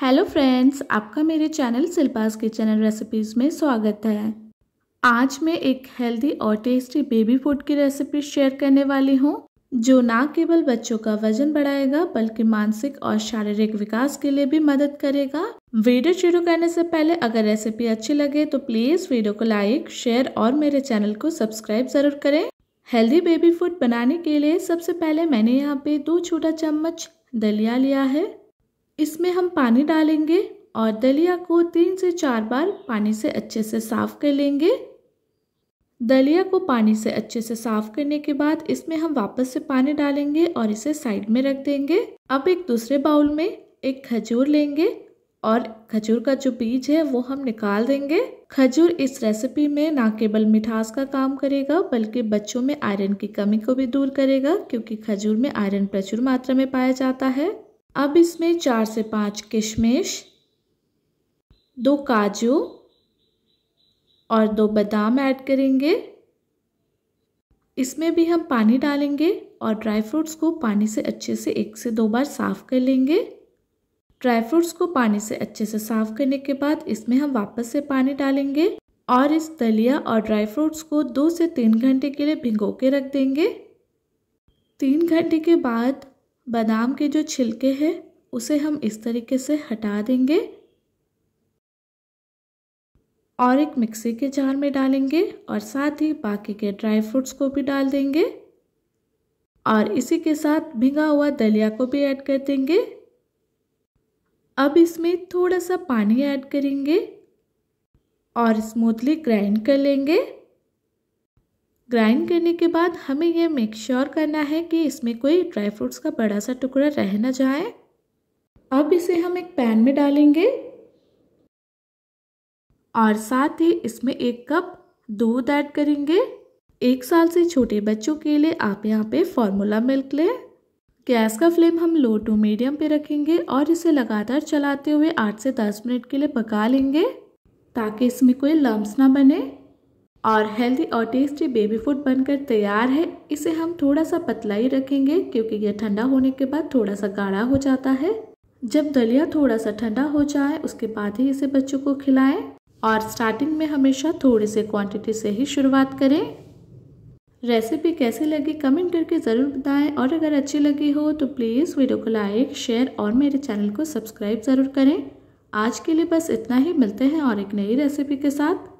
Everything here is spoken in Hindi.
हेलो फ्रेंड्स आपका मेरे चैनल सिल्पास के चैनल रेसिपीज़ में स्वागत है आज मैं एक हेल्दी और टेस्टी बेबी फूड की रेसिपी शेयर करने वाली हूँ जो ना केवल बच्चों का वजन बढ़ाएगा बल्कि मानसिक और शारीरिक विकास के लिए भी मदद करेगा वीडियो शुरू करने से पहले अगर रेसिपी अच्छी लगे तो प्लीज़ वीडियो को लाइक शेयर और मेरे चैनल को सब्सक्राइब ज़रूर करें हेल्दी बेबी फूड बनाने के लिए सबसे पहले मैंने यहाँ पे दो छोटा चम्मच दलिया लिया है इसमें हम पानी डालेंगे और दलिया को तीन से चार बार पानी से अच्छे से साफ़ कर लेंगे दलिया को पानी से अच्छे से साफ करने के बाद इसमें हम वापस से पानी डालेंगे और इसे साइड में रख देंगे अब एक दूसरे बाउल में एक खजूर लेंगे और खजूर का जो बीज है वो हम निकाल देंगे खजूर इस रेसिपी में ना केवल मिठास का काम करेगा बल्कि बच्चों में आयरन की कमी को भी दूर करेगा क्योंकि खजूर में आयरन प्रचुर मात्रा में पाया जाता है अब इसमें चार से पाँच किशमिश दो काजू और दो बादाम ऐड करेंगे इसमें भी हम पानी डालेंगे और ड्राई फ्रूट्स को पानी से अच्छे से एक से दो बार साफ़ कर लेंगे ड्राई फ्रूट्स को पानी से अच्छे से साफ़ करने के बाद इसमें हम वापस से पानी डालेंगे और इस दलिया और ड्राई फ्रूट्स को दो से तीन घंटे के लिए भिगो के रख देंगे तीन घंटे के बाद बादाम के जो छिलके हैं उसे हम इस तरीके से हटा देंगे और एक मिक्सी के जार में डालेंगे और साथ ही बाकी के ड्राई फ्रूट्स को भी डाल देंगे और इसी के साथ भिगा हुआ दलिया को भी ऐड कर देंगे अब इसमें थोड़ा सा पानी ऐड करेंगे और स्मूथली ग्राइंड कर लेंगे ग्राइंड करने के बाद हमें यह मेक श्योर करना है कि इसमें कोई ड्राई फ्रूट्स का बड़ा सा टुकड़ा रह ना जाए अब इसे हम एक पैन में डालेंगे और साथ ही इसमें एक कप दूध ऐड करेंगे एक साल से छोटे बच्चों के लिए आप यहाँ पे फॉर्मूला मिल्क लें गैस का फ्लेम हम लो टू मीडियम पे रखेंगे और इसे लगातार चलाते हुए आठ से दस मिनट के लिए पका लेंगे ताकि इसमें कोई लम्ब ना बने और हेल्दी और टेस्टी बेबी फूड बनकर तैयार है इसे हम थोड़ा सा पतला ही रखेंगे क्योंकि यह ठंडा होने के बाद थोड़ा सा गाढ़ा हो जाता है जब दलिया थोड़ा सा ठंडा हो जाए उसके बाद ही इसे बच्चों को खिलाएं और स्टार्टिंग में हमेशा थोड़ी से क्वांटिटी से ही शुरुआत करें रेसिपी कैसी लगी कमेंट करके ज़रूर बताएं और अगर अच्छी लगी हो तो प्लीज़ वीडियो को लाइक शेयर और मेरे चैनल को सब्सक्राइब ज़रूर करें आज के लिए बस इतना ही मिलते हैं और एक नई रेसिपी के साथ